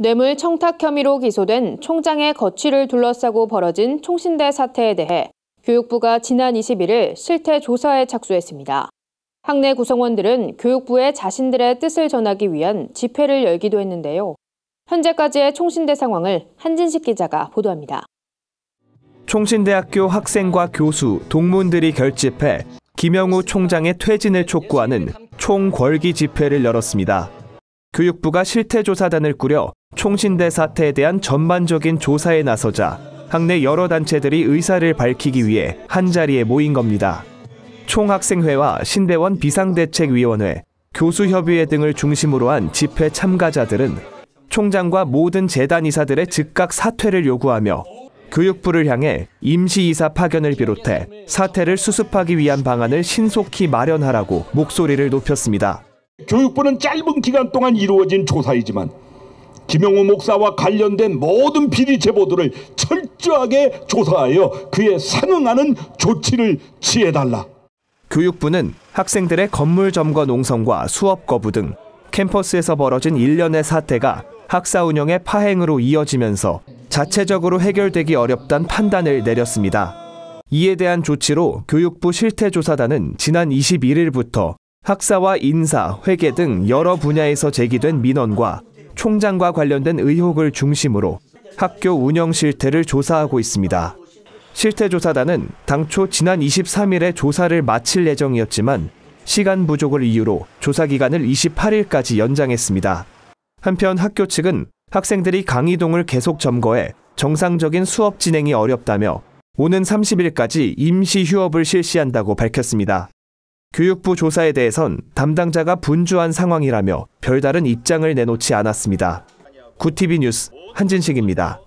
뇌물 청탁 혐의로 기소된 총장의 거취를 둘러싸고 벌어진 총신대 사태에 대해 교육부가 지난 21일 실태 조사에 착수했습니다. 학내 구성원들은 교육부에 자신들의 뜻을 전하기 위한 집회를 열기도 했는데요. 현재까지의 총신대 상황을 한진식 기자가 보도합니다. 총신대학교 학생과 교수, 동문들이 결집해 김영우 총장의 퇴진을 촉구하는 총궐기 집회를 열었습니다. 교육부가 실태조사단을 꾸려 총신대 사태에 대한 전반적인 조사에 나서자 학내 여러 단체들이 의사를 밝히기 위해 한자리에 모인 겁니다. 총학생회와 신대원 비상대책위원회, 교수협의회 등을 중심으로 한 집회 참가자들은 총장과 모든 재단이사들의 즉각 사퇴를 요구하며 교육부를 향해 임시이사 파견을 비롯해 사태를 수습하기 위한 방안을 신속히 마련하라고 목소리를 높였습니다. 교육부는 짧은 기간 동안 이루어진 조사이지만 김영우 목사와 관련된 모든 비리 제보들을 철저하게 조사하여 그에 상응하는 조치를 취해달라. 교육부는 학생들의 건물 점거 농성과 수업 거부 등 캠퍼스에서 벌어진 일련의 사태가 학사 운영의 파행으로 이어지면서 자체적으로 해결되기 어렵단 판단을 내렸습니다. 이에 대한 조치로 교육부 실태조사단은 지난 21일부터 학사와 인사, 회계 등 여러 분야에서 제기된 민원과 총장과 관련된 의혹을 중심으로 학교 운영 실태를 조사하고 있습니다. 실태조사단은 당초 지난 23일에 조사를 마칠 예정이었지만 시간 부족을 이유로 조사 기간을 28일까지 연장했습니다. 한편 학교 측은 학생들이 강의동을 계속 점거해 정상적인 수업 진행이 어렵다며 오는 30일까지 임시 휴업을 실시한다고 밝혔습니다. 교육부 조사에 대해선 담당자가 분주한 상황이라며 별다른 입장을 내놓지 않았습니다. 구티비 뉴스 한진식입니다.